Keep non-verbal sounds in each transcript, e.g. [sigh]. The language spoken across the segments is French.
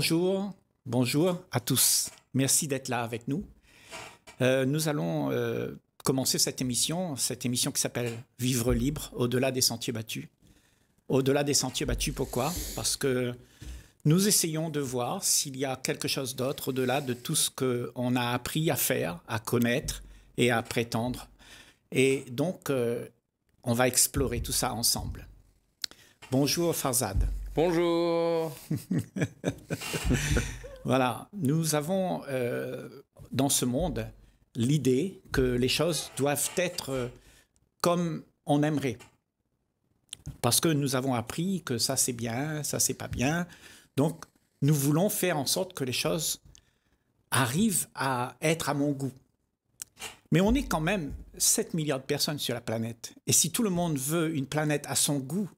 Bonjour, bonjour à tous. Merci d'être là avec nous. Euh, nous allons euh, commencer cette émission, cette émission qui s'appelle Vivre libre, au-delà des sentiers battus. Au-delà des sentiers battus, pourquoi Parce que nous essayons de voir s'il y a quelque chose d'autre au-delà de tout ce qu'on a appris à faire, à connaître et à prétendre. Et donc, euh, on va explorer tout ça ensemble. Bonjour Farzad. Bonjour. [laughs] voilà, nous avons euh, dans ce monde l'idée que les choses doivent être euh, comme on aimerait. Parce que nous avons appris que ça c'est bien, ça c'est pas bien. Donc nous voulons faire en sorte que les choses arrivent à être à mon goût. Mais on est quand même 7 milliards de personnes sur la planète. Et si tout le monde veut une planète à son goût,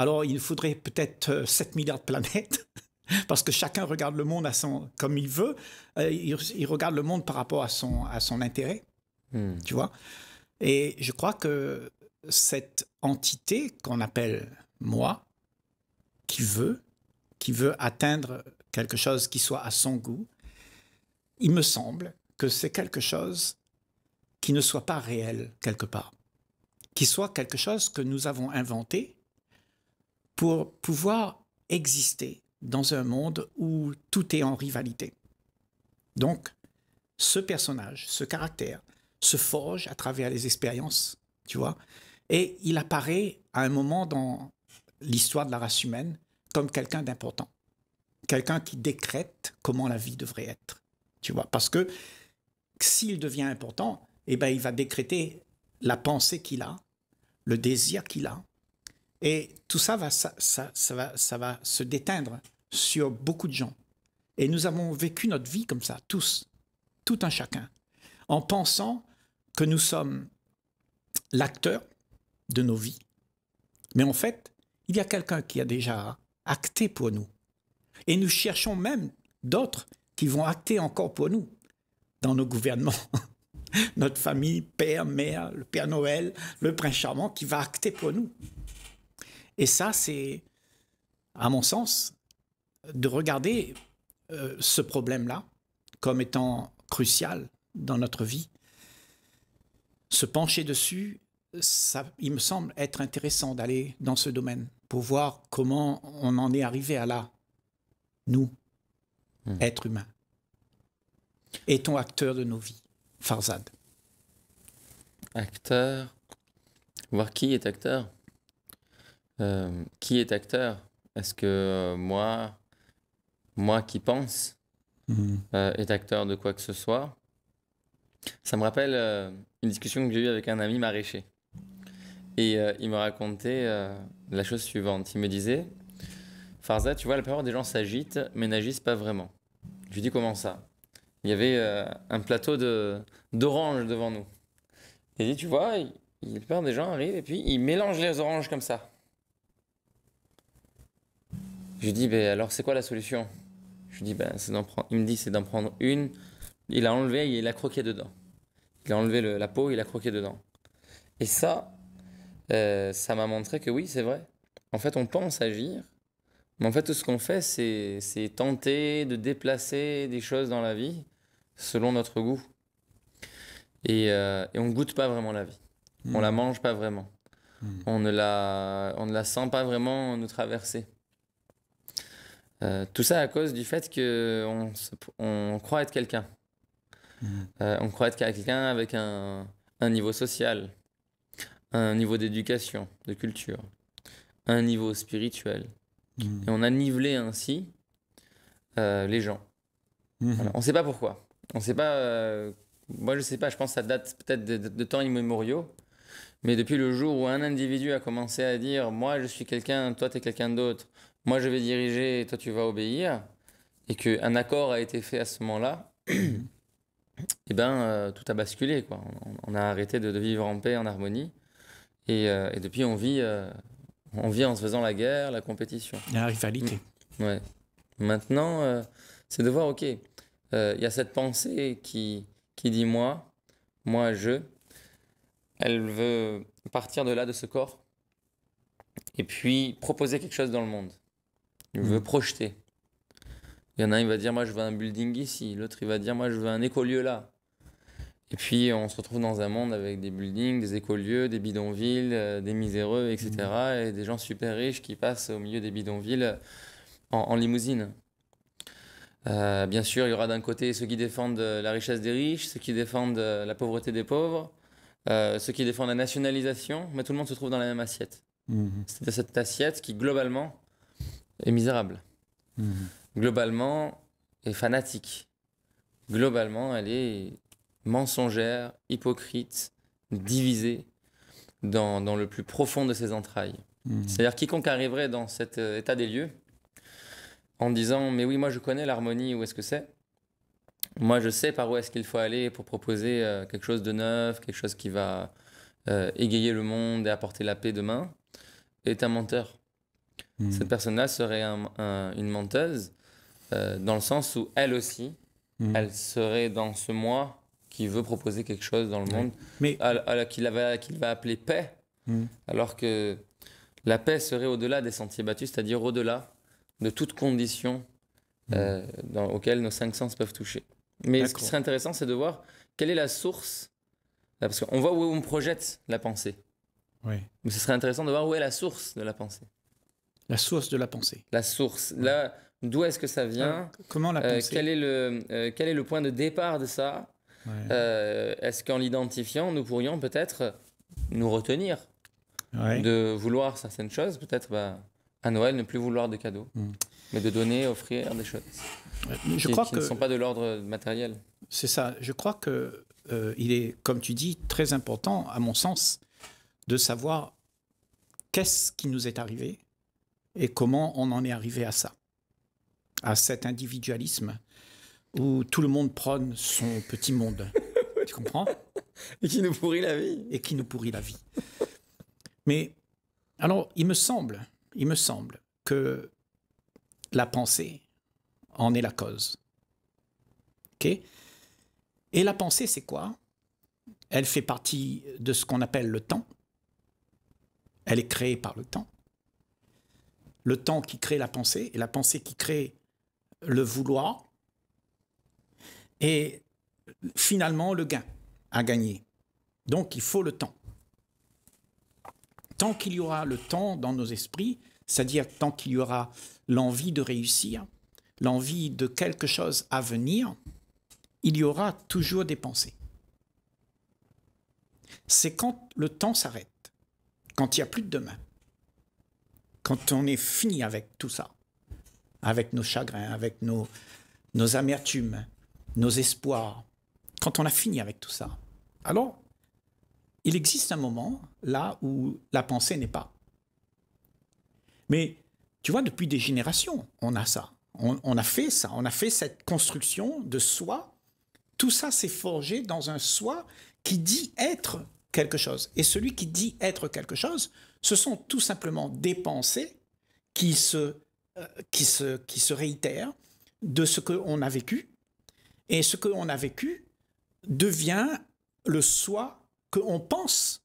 alors, il faudrait peut-être 7 euh, milliards de planètes [laughs] parce que chacun regarde le monde à son, comme il veut. Euh, il, regarde le monde par rapport à son, à son intérêt, hmm. tu vois. Et je crois que cette entité qu'on appelle moi, qui veut, qui veut atteindre quelque chose qui soit à son goût, il me semble que c'est quelque chose qui ne soit pas réel quelque part, qui soit quelque chose que nous avons inventé pour pouvoir exister dans un monde où tout est en rivalité. Donc, ce personnage, ce caractère, se forge à travers les expériences, tu vois, et il apparaît à un moment dans l'histoire de la race humaine comme quelqu'un d'important, quelqu'un qui décrète comment la vie devrait être, tu vois, parce que s'il devient important, eh ben, il va décréter la pensée qu'il a, le désir qu'il a, et tout ça va, ça, va, se déteindre sur beaucoup de gens. Et nous avons vécu notre vie comme ça, tous, tout un chacun, en pensant que nous sommes l'acteur de nos vies. Mais en fait, il y a quelqu'un qui a déjà acté pour nous. Et nous cherchons même d'autres qui vont acter encore pour nous dans nos gouvernements. [laughs] Notre famille, père, mère, le Père Noël, le Prince Charmant qui va acter pour nous. Et ça, c'est, à mon sens, de regarder euh, ce problème-là comme étant crucial dans notre vie. Se pencher dessus, ça, il me semble être intéressant d'aller dans ce domaine pour voir comment on en est arrivé à là, nous, hmm. êtres humains. Est-on acteur de nos vies Farzad. Acteur Voir qui est acteur euh, qui est acteur Est-ce que euh, moi, moi qui pense, mhm. euh, est acteur de quoi que ce soit Ça me rappelle une discussion que j'ai eue avec un ami maraîcher. Et il me racontait la chose suivante. Il me disait, Farza, tu vois, la plupart des gens s'agitent, mais n'agissent pas vraiment. Je lui dis comment ça Il y avait un plateau d'oranges devant nous. Il dit, tu vois, il, la plupart des gens arrivent et puis ils mélangent les oranges comme ça. Je lui dis, ben alors c'est quoi la solution Je dis, ben, c'est d'en prendre... il me dit, c'est d'en prendre une. Il a enlevé et il a croqué dedans. Il a enlevé la peau, il a croqué dedans. Et ça, euh, ça m'a montré que oui, c'est vrai. En fait, on pense agir, mais en fait, tout ce qu'on fait, c'est tenter de déplacer des choses dans la vie selon notre goût. Et, on euh, et on goûte pas vraiment la vie. On hmm. la mange pas vraiment. Hmm. On, ne la, on ne la sent pas vraiment nous traverser. Euh, tout ça à cause du fait qu'on on croit être quelqu'un. Mmh. Euh, on croit être quelqu'un avec un, niveau social, un niveau d'éducation, de culture, un niveau spirituel. Mmh. Et on a nivelé ainsi euh, les gens. Mmh. On ne sait pas pourquoi. On sait pas. moi, je ne sais pas. Je pense que ça date peut-être de, temps immémoriaux. Mais depuis le jour où un individu a commencé à dire Moi, je suis quelqu'un, toi, tu es quelqu'un d'autre moi je vais diriger toi tu vas obéir, et qu'un accord a été fait à ce moment-là, et [clears throat] eh ben euh, tout a basculé. Quoi. On, a arrêté de, vivre en paix, en harmonie, et, euh, depuis on vit, euh, on vit en se faisant la guerre, la compétition. La rivalité. Mm. Ouais. Maintenant, c'est de voir, ok, il y a cette pensée qui, qui dit moi, moi je, elle veut partir de là, de ce corps, et puis proposer quelque chose dans le monde. Il veut mm. projeter. Il y en a un, il va dire, moi, je veux un building ici. L'autre, il va dire, moi, je veux un écolieu là. Et puis, on se retrouve dans un monde avec des buildings, des écolieux, des bidonvilles, euh, des miséreux, etc. Mm. Et des gens super riches qui passent au milieu des bidonvilles en, limousine. Euh, bien sûr, il y aura d'un côté ceux qui défendent euh, la richesse des riches, ceux qui défendent la pauvreté des pauvres, ceux qui défendent la nationalisation, mais tout le monde se trouve dans la même assiette. Mm. C'est cette assiette qui, globalement, est misérable. Mhm. Globalement, est fanatique. Globalement, elle est mensongère, hypocrite, divisée dans, le plus profond de ses entrailles. Mhm. C'est-à-dire quiconque arriverait dans cet euh, état des lieux en disant mais oui moi je connais l'harmonie, où est-ce que c'est Moi je sais par où est-ce qu'il faut aller pour proposer euh, quelque chose de neuf, quelque chose qui va euh, égayer le monde et apporter la paix demain, est un menteur. Hmm. Cette personne-là serait un, une menteuse euh, dans le sens où elle aussi, hmm. elle serait dans ce moi qui veut proposer quelque chose dans le monde, mais qu'il va, qu'il va appeler paix, hmm. alors que la paix serait au-delà des sentiers battus, c'est-à-dire au-delà de toute condition euh, dans, auxquelles nos cinq sens peuvent toucher. Mais ce qui serait intéressant, c'est de voir quelle est la source. Euh, parce qu'on voit où on projette la pensée. Oui. Mais ce serait intéressant de voir où est la source de la pensée. La source de la pensée. La source. Là, d'où est-ce que ça vient euh, Comment la euh, pensée quel, est le, euh, quel est le point de départ de ça Est-ce qu'en l'identifiant, nous pourrions peut-être nous retenir de vouloir certaines choses Peut-être bah, à Noël, ne plus vouloir de cadeaux, mm. mais de donner, offrir des choses je crois que... ne sont pas de l'ordre matériel. C'est ça. Je crois que il est, comme tu dis, très important, à mon sens, de savoir qu'est-ce qui nous est arrivé et comment on en est arrivé à ça, à cet individualisme où tout le monde prône son petit monde. [laughs] tu comprends Et qui nous pourrit la vie. Et qui nous pourrit la vie. Mais alors, il me semble, il me semble que la pensée en est la cause. Et la pensée, c'est quoi Elle fait partie de ce qu'on appelle le temps. Elle est créée par le temps le temps qui crée la pensée et la pensée qui crée le vouloir et finalement le gain à gagner. Donc il faut le temps. Tant qu'il y aura le temps dans nos esprits, c'est-à-dire tant qu'il y aura l'envie de réussir, l'envie de quelque chose à venir, il y aura toujours des pensées. C'est quand le temps s'arrête, quand il n'y a plus de demain, quand on est fini avec tout ça, avec nos chagrins, avec nos, nos amertumes, nos espoirs, quand on a fini avec tout ça, alors il existe un moment là où la pensée n'est pas. Mais tu vois, depuis des générations, on a ça. On, on a fait ça. On a fait cette construction de soi. Tout ça s'est forgé dans un soi qui dit être chose. Et celui qui dit être quelque chose, ce sont tout simplement des pensées qui se, euh, qui se, qui se réitèrent de ce qu'on a vécu. Et ce qu'on a vécu devient le soi qu'on pense.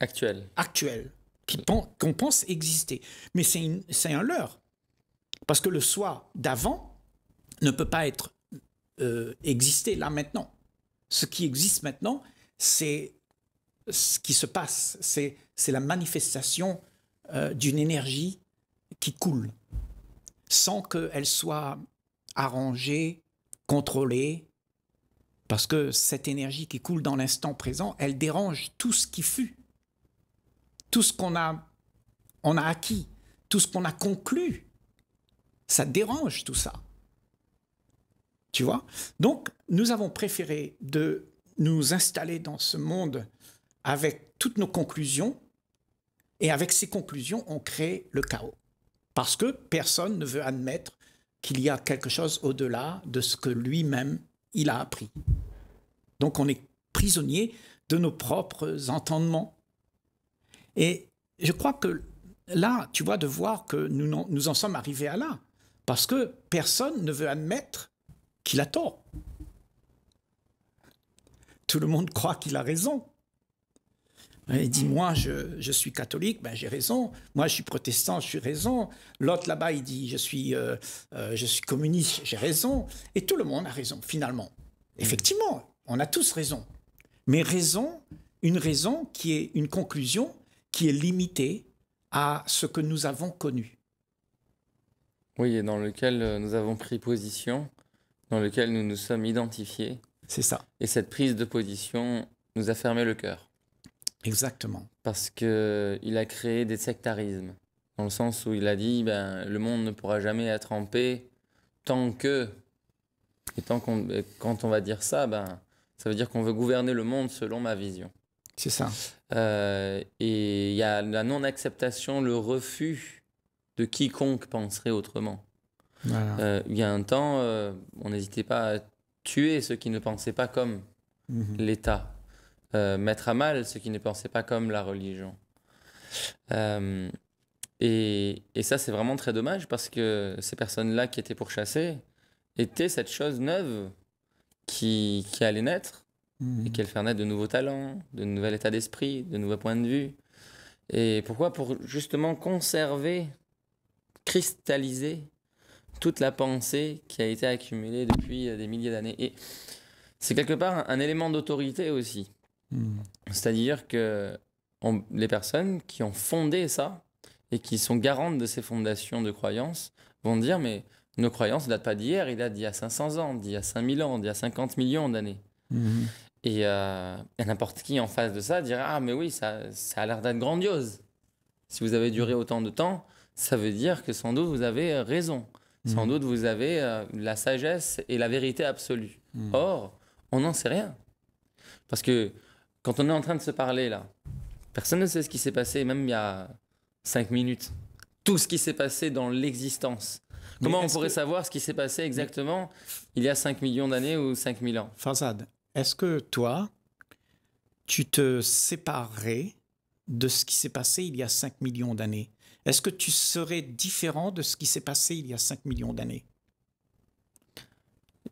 Actuel. Actuel. Qu'on pense exister. Mais c'est un leurre. Parce que le soi d'avant ne peut pas être euh, existé là maintenant. Ce qui existe maintenant, c'est ce qui se passe, c'est la manifestation euh, d'une énergie qui coule, sans qu'elle soit arrangée, contrôlée, parce que cette énergie qui coule dans l'instant présent, elle dérange tout ce qui fut, tout ce qu'on a, on a acquis, tout ce qu'on a conclu. Ça dérange tout ça. Tu vois Donc, nous avons préféré de nous installer dans ce monde avec toutes nos conclusions, et avec ces conclusions, on crée le chaos. Parce que personne ne veut admettre qu'il y a quelque chose au-delà de ce que lui-même, il a appris. Donc on est prisonnier de nos propres entendements. Et je crois que là, tu vois, de voir que nous, nous en sommes arrivés à là, parce que personne ne veut admettre qu'il a tort. Tout le monde croit qu'il a raison. Il dit, moi, je, suis catholique, ben, j'ai raison. Moi, je suis protestant, je suis raison. L'autre là-bas, il dit, je suis, euh, euh, je suis communiste, j'ai raison. Et tout le monde a raison, finalement. Mm. Effectivement, on a tous raison. Mais raison, une raison qui est une conclusion qui est limitée à ce que nous avons connu. Oui, et dans lequel euh, nous avons pris position, dans lequel nous nous sommes identifiés. C'est ça. Et cette prise de position nous a fermé le cœur. Exactement. Parce qu'il a créé des sectarismes, dans le sens où il a dit ben, le monde ne pourra jamais être en paix tant que. Et tant qu'on, quand on va dire ça, ben, ça veut dire qu'on veut gouverner le monde selon ma vision. C'est ça. Euh, et il y a la non-acceptation, le refus de quiconque penserait autrement. Euh, il y a un temps, euh, on n'hésitait pas à tuer ceux qui ne pensaient pas comme mhm. l'État, euh, mettre à mal ceux qui ne pensaient pas comme la religion. Euh, et, et, ça, c'est vraiment très dommage parce que ces personnes-là qui étaient pourchassées étaient cette chose neuve qui, qui allait naître mhm. et qui allait faire naître de nouveaux talents, de nouveaux états d'esprit, de nouveaux points de vue. Et pourquoi Pour justement conserver, cristalliser toute la pensée qui a été accumulée depuis euh, des milliers d'années. Et c'est quelque part un élément d'autorité aussi. Mm. C'est-à-dire que les personnes qui ont fondé ça et qui sont garantes de ces fondations de croyances vont dire mais nos croyances ne datent pas d'hier, il datent d'il y a 500 ans, d'il y a 5000 ans, d'il y a 50 millions d'années. Mm-hmm. Euh, et, n'importe qui en face de ça dira ah mais oui ça, ça a l'air d'être grandiose. Si vous avez duré autant de temps, ça veut dire que sans doute vous avez euh, raison. Sans mm-hmm. doute vous avez euh, la sagesse et la vérité absolue. Mm. Or, on n'en sait rien. Parce que quand on est en train de se parler là, personne ne sait ce qui s'est passé, même il y a cinq minutes. Tout ce qui s'est passé dans l'existence. Comment on pourrait savoir ce qui s'est passé exactement il y a cinq millions d'années ou cinq mille ans Farzad, est-ce que toi, tu te séparerais de ce qui s'est passé il y a cinq millions d'années Est-ce que tu serais différent de ce qui s'est passé il y a cinq millions d'années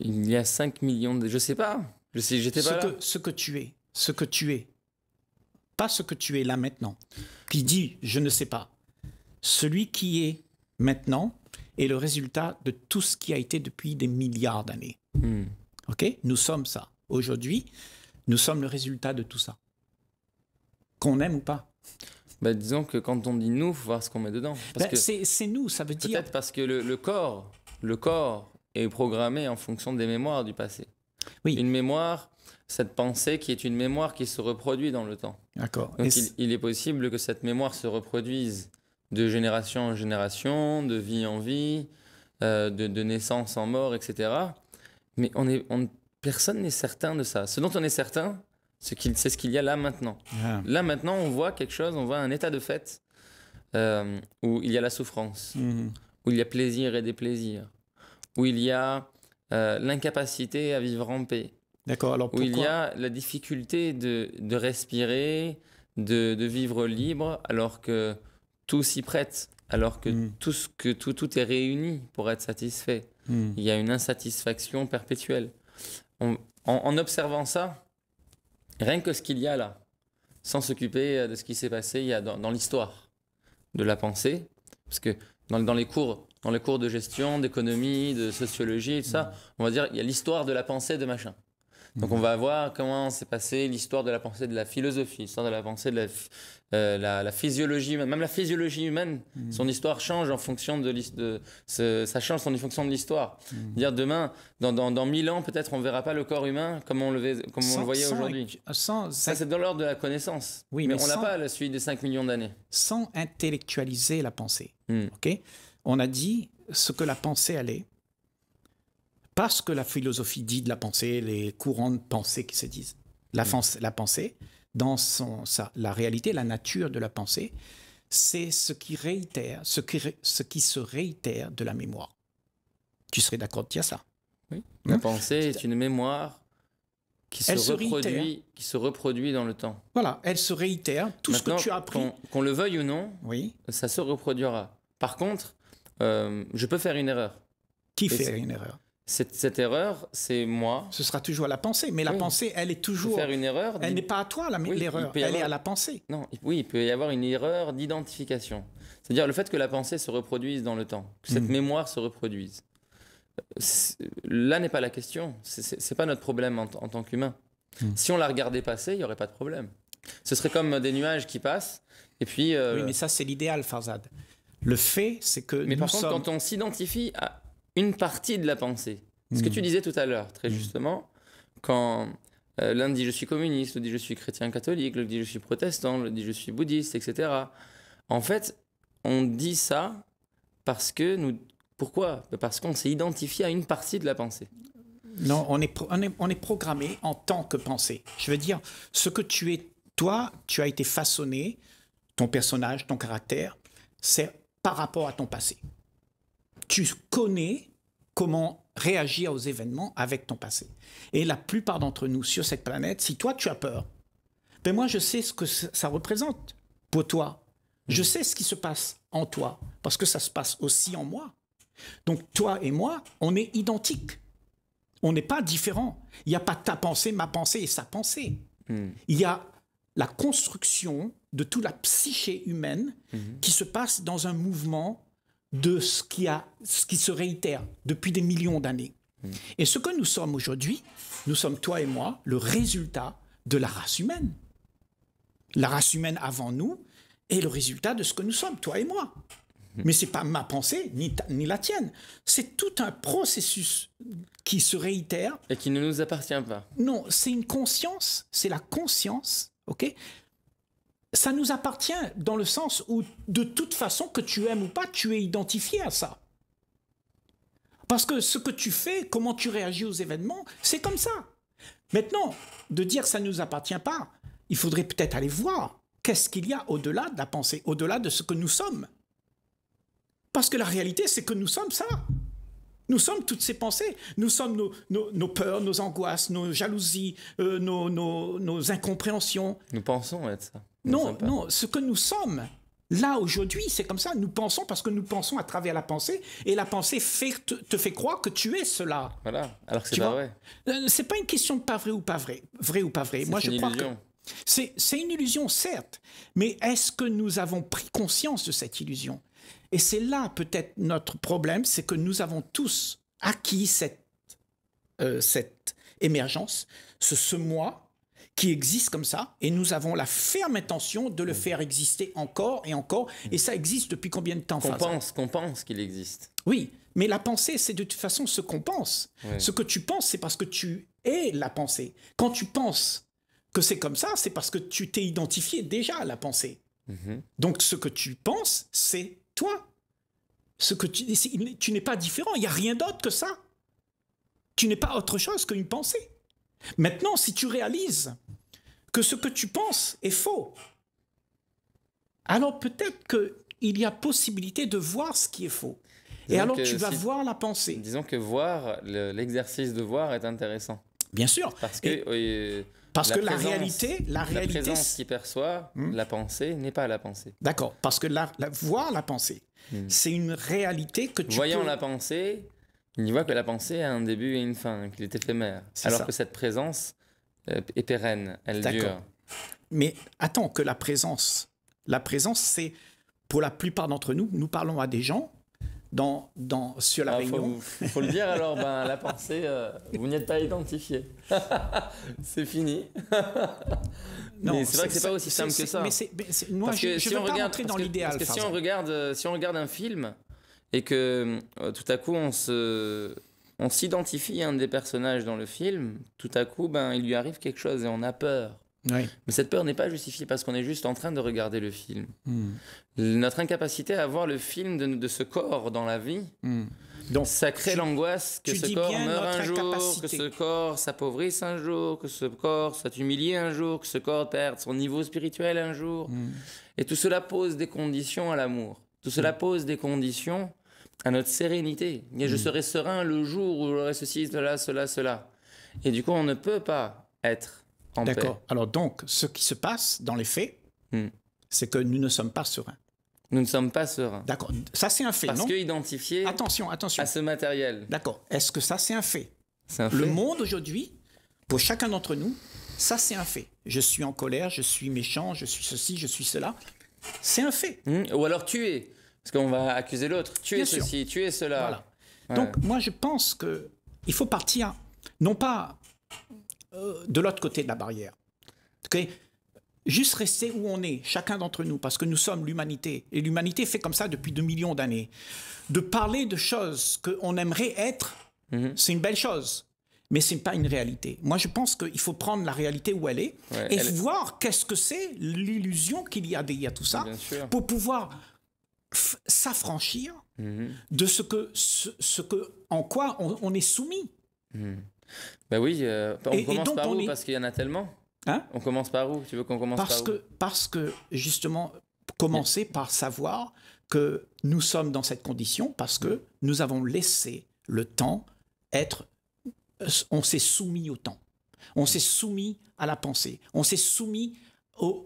Il y a cinq millions de... Je sais pas. Je sais, j'étais pas ce que tu es ce que tu es, pas ce que tu es là maintenant. Qui dit je ne sais pas. Celui qui est maintenant est le résultat de tout ce qui a été depuis des milliards d'années. Hmm. Ok Nous sommes ça. Aujourd'hui, nous sommes le résultat de tout ça. Qu'on aime ou pas. Bah, disons que quand on dit nous, il faut voir ce qu'on met dedans. Ben, que c'est nous, ça veut dire. Peut-être parce que le corps, le corps est programmé en fonction des mémoires du passé. Une mémoire, cette pensée qui est une mémoire qui se reproduit dans le temps. D'accord. Donc il, est possible que cette mémoire se reproduise de génération en génération, de vie en vie, euh, de, de, naissance en mort, etc. Mais on est, on, personne n'est certain de ça. Ce dont on est certain, c'est ce qu'il y a là maintenant. Ah. Là maintenant, on voit quelque chose, on voit un état de fait euh, où il y a la souffrance, mhm. où il y a plaisir et déplaisir, où il y a euh, l'incapacité à vivre en paix. D'accord, alors pourquoi... Où il y a la difficulté de, respirer, de, vivre libre, alors que tout s'y prête, alors que, hmm. tout, ce que tout, tout est réuni pour être satisfait. Hmm. Il y a une insatisfaction perpétuelle. en, observant ça, rien que ce qu'il y a là, sans s'occuper euh, de ce qui s'est passé il y a dans, l'histoire de la pensée, parce que dans les cours dans les cours de gestion, d'économie, de sociologie, tout ça, on va dire, il y a l'histoire de la pensée de machin. Donc on va voir comment s'est passée l'histoire de la pensée de la philosophie, l'histoire de la pensée de la, euh, physiologie Même la physiologie humaine, mm. son histoire change en fonction de, de ça fonction de l'histoire. Mm. Dire demain, dans, mille ans, peut-être on verra pas le corps humain comme on le, voyait aujourd'hui. Ça, c'est dans l'ordre de la connaissance. Oui, mais, on n'a pas la suite des 5 millions d'années. Sans intellectualiser la pensée. Mm. ok on a dit ce que la pensée allait, parce que la philosophie dit de la pensée, les courants de pensée qui se disent. La, mm. pensée, dans son, sa, la réalité, la nature de la pensée, c'est ce qui réitère, ce qui, ce qui se réitère de la mémoire. Tu serais d'accord de ça Oui. Hein la pensée est une mémoire qui se, reproduit, qui se reproduit dans le temps. Voilà, elle se réitère. Tout ce que tu as appris. Qu'on le veuille ou non, oui. ça se reproduira. Par contre, euh, je peux faire une erreur. Qui fait une erreur cette, erreur, c'est moi. Ce sera toujours à la pensée, mais la pensée, elle est toujours. Faire une erreur. Elle n'est pas à toi l'erreur, elle est à la pensée. Non, oui, il peut y avoir une erreur d'identification. C'est-à-dire le fait que la pensée se reproduise dans le temps, que cette hmm. mémoire se reproduise. Là n'est pas la question. C'est pas notre problème en, tant qu'humain. Hmm. Si on la regardait passer, il n'y aurait pas de problème. Ce serait comme des nuages qui passent. Et puis. Euh, oui, mais ça, c'est l'idéal, Farzad. Le fait, c'est que. Mais par contre, quand on s'identifie à une partie de la pensée, ce que hmm. tu disais tout à l'heure, très hmm. justement, quand euh, l'un dit je suis communiste, l'autre dit je suis chrétien catholique, l'autre dit je suis protestant, l'autre dit je suis bouddhiste, etc. En fait, on dit ça parce que nous. Pourquoi Parce qu'on s'est identifié à une partie de la pensée. Non, on est, on est programmé en tant que pensée. Je veux dire, ce que tu es, toi, tu as été façonné, ton personnage, ton caractère, c'est rapport à ton passé. Tu connais comment réagir aux événements avec ton passé. Et la plupart d'entre nous sur cette planète, si toi tu as peur, mais ben moi je sais ce que ça représente pour toi. Je sais ce qui se passe en toi, parce que ça se passe aussi en moi. Donc toi et moi, on est identiques. On n'est pas différents. Il n'y a pas ta pensée, ma pensée et sa pensée. Hmm. Il y a la construction de toute la psyché humaine mhm. qui se passe dans un mouvement de ce qui, a, ce qui se réitère depuis des millions d'années. Mhm. Et ce que nous sommes aujourd'hui, nous sommes toi et moi, le résultat de la race humaine. La race humaine avant nous est le résultat de ce que nous sommes, toi et moi. Mhm. Mais ce n'est pas ma pensée, ni, ni la tienne. C'est tout un processus qui se réitère. Et qui ne nous appartient pas. Non, c'est une conscience, c'est la conscience ok Ça nous appartient dans le sens où, de toute façon, que tu aimes ou pas, tu es identifié à ça. Parce que ce que tu fais, comment tu réagis aux événements, c'est comme ça. Maintenant, de dire ça ne nous appartient pas, il faudrait peut-être aller voir qu'est-ce qu'il y a au-delà de la pensée, au-delà de ce que nous sommes. Parce que la réalité, c'est que nous sommes ça. Nous sommes toutes ces pensées, nous sommes nos, peurs, nos angoisses, nos jalousies, euh, nos, incompréhensions. Nous pensons être ça. non, non, ce que nous sommes, là aujourd'hui, c'est comme ça, nous pensons parce que nous pensons à travers la pensée, et la pensée te, fait croire que tu es cela. Voilà, alors que c'est pas vrai. Euh, c'est pas une question de pas vrai ou pas vrai, vrai ou pas vrai. Moi je crois illusion. que... C'est une illusion, certes, mais est-ce que nous avons pris conscience de cette illusion et c'est là peut-être notre problème, c'est que nous avons tous acquis cette, euh, cette émergence, ce, ce moi qui existe comme ça, et nous avons la ferme intention de le mm. faire exister encore et encore, et mm. ça existe depuis combien de temps Qu'on pense, qu'on pense qu'il existe. Oui, mais la pensée, c'est de toute façon ce qu'on pense. Ce que tu penses, c'est parce que tu es la pensée. Quand tu penses que c'est comme ça, c'est parce que tu t'es identifié déjà à la pensée. Mm-hmm. Donc ce que tu penses, c'est toi. Ce que tu, tu n'es pas différent, il n'y a rien d'autre que ça. Tu n'es pas autre chose qu'une pensée. Maintenant, si tu réalises que ce que tu penses est faux, alors peut-être qu'il y a possibilité de voir ce qui est faux. Et alors tu vas voir la pensée. Disons que voir, l'exercice de voir est intéressant. Bien sûr. Parce que... Parce que la réalité, la, réalité. présence qui perçoit, hmm? la pensée, n'est pas la pensée. D'accord. Parce que la, voir la pensée, hmm. c'est une réalité que tu. Voyant la pensée, il voit que la pensée a un début et une fin, qu'il est éphémère. alors que cette présence euh, est pérenne, elle dure. Mais attends, que la présence. La présence, c'est. Pour la plupart d'entre nous, nous parlons à des gens dans, dans, sur la ah, Réunion. Faut, le dire alors, ben, la pensée, euh, vous vous n'êtes pas identifié. [laughs] c'est fini. [laughs] non, mais c'est vrai que c'est pas aussi simple que ça. moi, je, que si on dans l'idéal. Parce que, si on regarde, euh, si on regarde un film et que euh, tout à coup on se, on s'identifie à un des personnages dans le film, tout à coup, ben, il lui arrive quelque chose et on a peur. Mais cette peur n'est pas justifiée parce qu'on est juste en train de regarder le film. Hmm. Notre incapacité à voir le film de, ce corps dans la vie, hmm. Donc, ça crée l'angoisse que ce corps meurt un jour, que ce corps s'appauvrisse un jour, que ce corps soit humilié un jour, que ce corps perde son niveau spirituel un jour. Hmm. Et tout cela pose des conditions à l'amour. Tout cela pose des conditions à notre sérénité. Et je serai serein le jour où j'aurai ceci, cela, cela, cela. Et du coup, on ne peut pas être D'accord. Alors donc, ce qui se passe dans les faits, hmm. c'est que nous ne sommes pas sereins. Nous ne sommes pas sereins. D'accord. Ça, c'est un fait, non Parce que attention, attention. à ce matériel. D'accord. Est-ce que ça, c'est un fait Le monde aujourd'hui, pour chacun d'entre nous, ça, c'est un fait. Je suis en colère, je suis méchant, je suis ceci, je suis cela. C'est un fait. Hmm. Ou alors tuer. Parce qu'on va accuser l'autre. Tuer ceci, tuer cela. Voilà. Donc, moi, je pense que il faut partir, non pas euh, de l'autre côté de la barrière. Okay Juste rester où on est, chacun d'entre nous, parce que nous sommes l'humanité. Et l'humanité fait comme ça depuis deux millions d'années. De parler de choses qu'on aimerait être, mhm. c'est une belle chose mais c'est pas une réalité. Moi, je pense qu'il faut prendre la réalité où elle est et voir qu'est-ce que c'est l'illusion qu'il y a derrière tout ça pour pouvoir s'affranchir mhm. de ce que, ce, que, en quoi on, est soumis. Mhm. Ben oui, euh, on commence par où Parce qu'il y en a tellement. Hein on commence par où Tu veux qu'on commence parce par que, Parce que, justement, commencer par savoir que nous sommes dans cette condition parce que nous avons laissé le temps être. On s'est soumis au temps. On s'est soumis à la pensée. On s'est soumis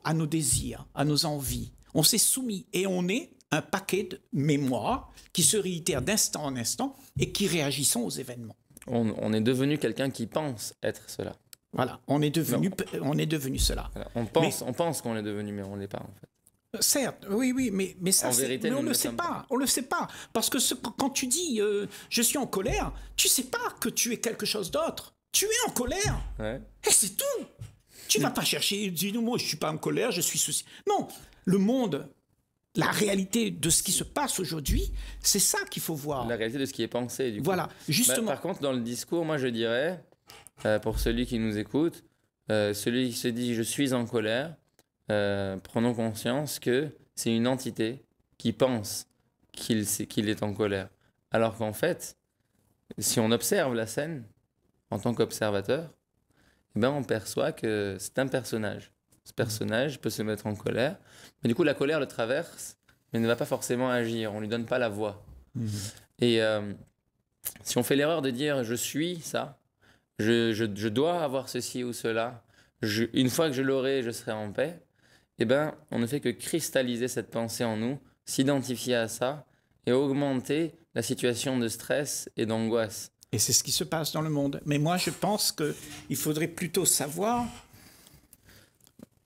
à nos désirs, à nos envies. On s'est soumis et on est un paquet de mémoires qui se réitèrent d'instant en instant et qui réagissons aux événements. On, est devenu quelqu'un qui pense être cela. Voilà, on est devenu, on est devenu cela. On pense on pense qu'on est devenu, mais on ne l'est pas en fait. Certes, oui, oui, mais, mais ça, mais on ne le sait pas. On le sait pas. Parce que quand tu dis euh, je suis en colère, tu sais pas que tu es quelque chose d'autre. Tu es en colère. Et c'est tout. Tu vas pas chercher, dis-nous, moi, je suis pas en colère, je suis ceci. Non, le monde la réalité de ce qui se passe aujourd'hui, c'est ça qu'il faut voir. La réalité de ce qui est pensé, du coup. Voilà, bah, justement. par contre, dans le discours, moi je dirais, euh, pour celui qui nous écoute, euh, celui qui se dit je suis en colère, euh, prenons conscience que c'est une entité qui pense qu'il est en colère. Alors qu'en fait, si on observe la scène en tant qu'observateur, eh ben on perçoit que c'est un personnage ce personnage peut se mettre en colère. Mais du coup, la colère le traverse, mais ne va pas forcément agir. On ne lui donne pas la voix. Mhm. Et euh, si on fait l'erreur de dire je suis ça, je, dois avoir ceci ou cela, une fois que je l'aurai, je serai en paix, eh ben, on ne fait que cristalliser cette pensée en nous, s'identifier à ça et augmenter la situation de stress et d'angoisse. Et c'est ce qui se passe dans le monde. Mais moi, je pense qu'il faudrait plutôt savoir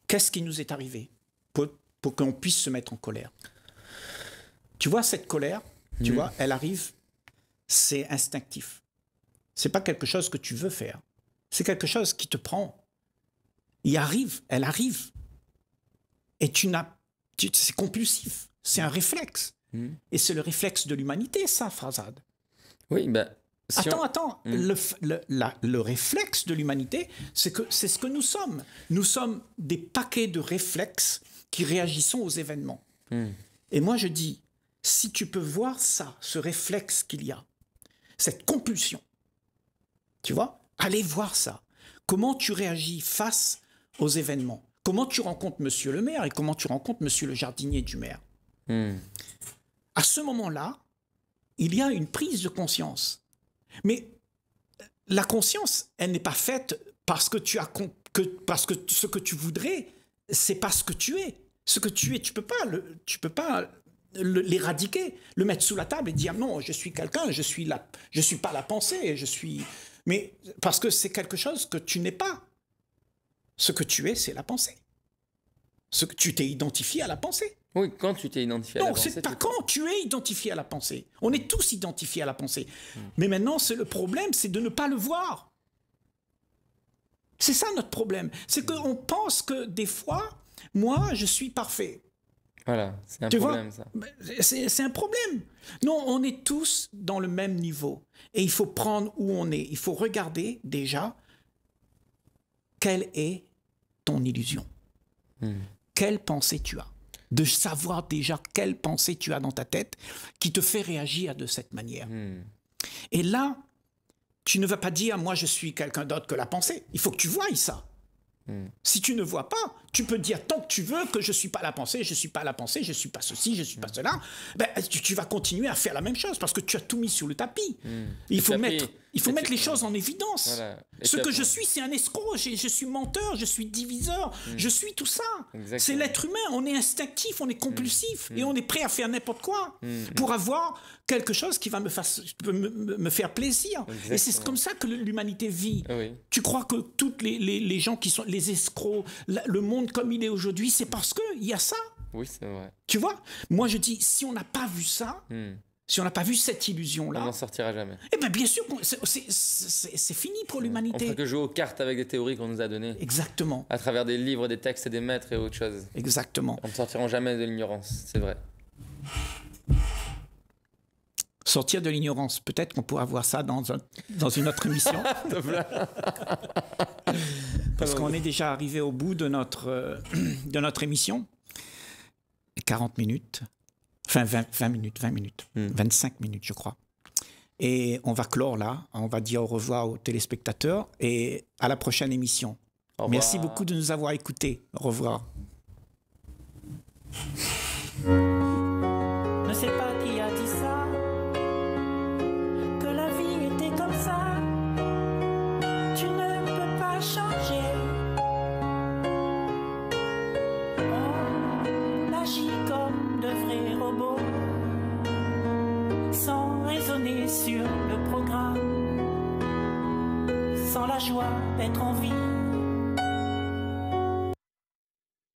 Qu'est-ce qui nous est arrivé pour, qu'on puisse se mettre en colère Tu vois, cette colère, tu mm. vois, elle arrive, c'est instinctif. C'est pas quelque chose que tu veux faire. C'est quelque chose qui te prend. Il arrive, elle arrive. Et tu n'as. C'est compulsif. C'est un réflexe. Mm. Et c'est le réflexe de l'humanité, ça, Frazad. Oui, ben, attends, attends. Hmm. Le, réflexe de l'humanité, c'est que c'est ce que nous sommes. Nous sommes des paquets de réflexes qui réagissons aux événements. Hmm. Et moi, je dis, si tu peux voir ça, ce réflexe qu'il y a, cette compulsion, tu vois, allez voir ça. Comment tu réagis face aux événements Comment tu rencontres Monsieur le maire et comment tu rencontres Monsieur le jardinier du maire hmm. À ce moment-là, il y a une prise de conscience mais euh, la conscience, elle n'est pas faite parce que tu as que, parce que ce que tu voudrais, c'est pas ce que tu es. Ce que tu es, tu peux pas tu peux pas l'éradiquer, le mettre sous la table et dire non, je suis quelqu'un, je suis la, je suis pas la pensée, je suis, mais parce que c'est quelque chose que tu n'es pas. Ce que tu es, c'est la pensée. Ce que tu t'es identifié à la pensée. Oui, quand tu t'es identifié à la pensée. c'est pas quand tu es identifié à la pensée. On est tous identifiés à la pensée. Mais maintenant, c'est le problème, c'est de ne pas le voir. C'est ça notre problème. C'est que hmm. qu'on pense que des fois, moi, je suis parfait. Voilà, c'est un problème ça. Ben, c'est un problème. Non, on est tous dans le même niveau. Et il faut prendre où on est. Il faut regarder déjà quelle est ton illusion. Hmm. Quelle pensée tu as de savoir déjà quelle pensée tu as dans ta tête qui te fait réagir de cette manière. Hmm. Et là, tu ne vas pas dire moi je suis quelqu'un d'autre que la pensée. Il faut que tu voyes ça. Hmm. Si tu ne vois pas, tu peux dire tant que tu veux que je ne suis pas la pensée, je ne suis pas la pensée, je ne suis pas ceci, je ne suis pas hmm. cela. Ben, tu, vas continuer à faire la même chose parce que tu as tout mis sur le tapis. Il faut mettre il faut mettre les choses en évidence. Ce que je suis, c'est un escroc, je, suis menteur, je suis diviseur, mm. je suis tout ça. C'est l'être humain, on est instinctif, on est compulsif mm. et mm. on est prêt à faire n'importe quoi pour avoir quelque chose qui va me, faire plaisir. Et c'est comme ça que l'humanité vit. Tu crois que toutes les, gens qui sont les escrocs, le monde comme il est aujourd'hui, c'est parce qu'il y a ça. Oui, c'est vrai. Tu vois Moi, je dis, si on n'a pas vu ça, si on n'a pas vu cette illusion-là. On n'en sortira jamais. Eh bien, bien sûr, c'est fini pour l'humanité. On ne peut que jouer aux cartes avec des théories qu'on nous a données. Exactement. À travers des livres, des textes, et des maîtres et autre chose. Exactement. On ne sortira jamais de l'ignorance, c'est vrai. Sortir de l'ignorance, peut-être qu'on pourra voir ça dans, dans une autre émission. [laughs] Parce qu'on est déjà arrivé au bout de notre, euh, [clears throat] de notre émission. 40 minutes. Enfin, 20, minutes, 20 minutes, 25 hmm. minutes, je crois. Et on va clore là, on va dire au revoir aux téléspectateurs et à la prochaine émission. Merci beaucoup de nous avoir écoutés. Au revoir. sans la joie d'être en vie.